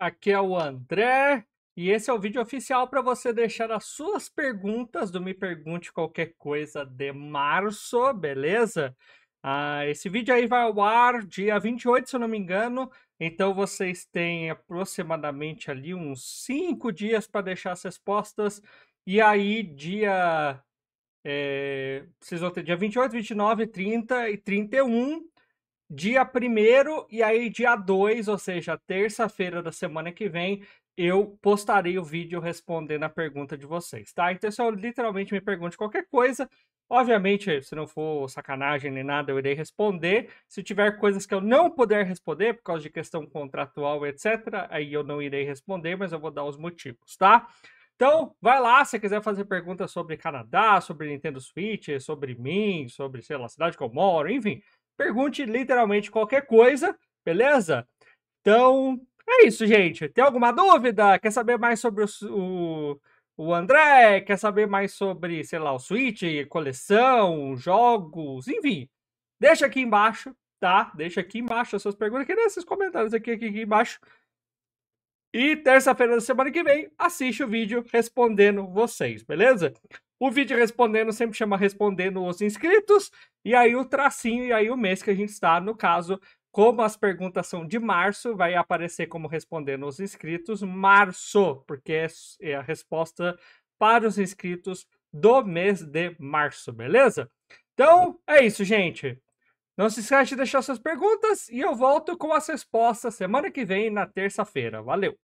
Aqui é o André e esse é o vídeo oficial para você deixar as suas perguntas do Me Pergunte Qualquer Coisa de março, beleza? Ah, esse vídeo aí vai ao ar dia 28, se eu não me engano. Então vocês têm aproximadamente ali uns 5 dias para deixar as respostas. E aí, dia. É, vocês vão ter dia 28, 29, 30 e 31 dia 1 e aí dia 2, ou seja, terça-feira da semana que vem, eu postarei o vídeo respondendo a pergunta de vocês, tá? Então, se eu literalmente me pergunte qualquer coisa, obviamente, se não for sacanagem nem nada, eu irei responder. Se tiver coisas que eu não puder responder por causa de questão contratual, etc., aí eu não irei responder, mas eu vou dar os motivos, tá? Então, vai lá, se quiser fazer perguntas sobre Canadá, sobre Nintendo Switch, sobre mim, sobre, sei lá, cidade que eu moro, enfim. Pergunte literalmente qualquer coisa, beleza? Então, é isso, gente. Tem alguma dúvida? Quer saber mais sobre o, o André? Quer saber mais sobre, sei lá, o Switch, coleção, jogos, enfim? Deixa aqui embaixo, tá? Deixa aqui embaixo as suas perguntas, aqui nesses comentários aqui, aqui, aqui embaixo. E terça-feira da semana que vem, assiste o vídeo respondendo vocês, beleza? O vídeo respondendo sempre chama respondendo os inscritos, e aí o tracinho, e aí o mês que a gente está, no caso, como as perguntas são de março, vai aparecer como respondendo os inscritos março, porque é, é a resposta para os inscritos do mês de março, beleza? Então, é isso, gente. Não se esquece de deixar suas perguntas e eu volto com as respostas semana que vem, na terça-feira. Valeu!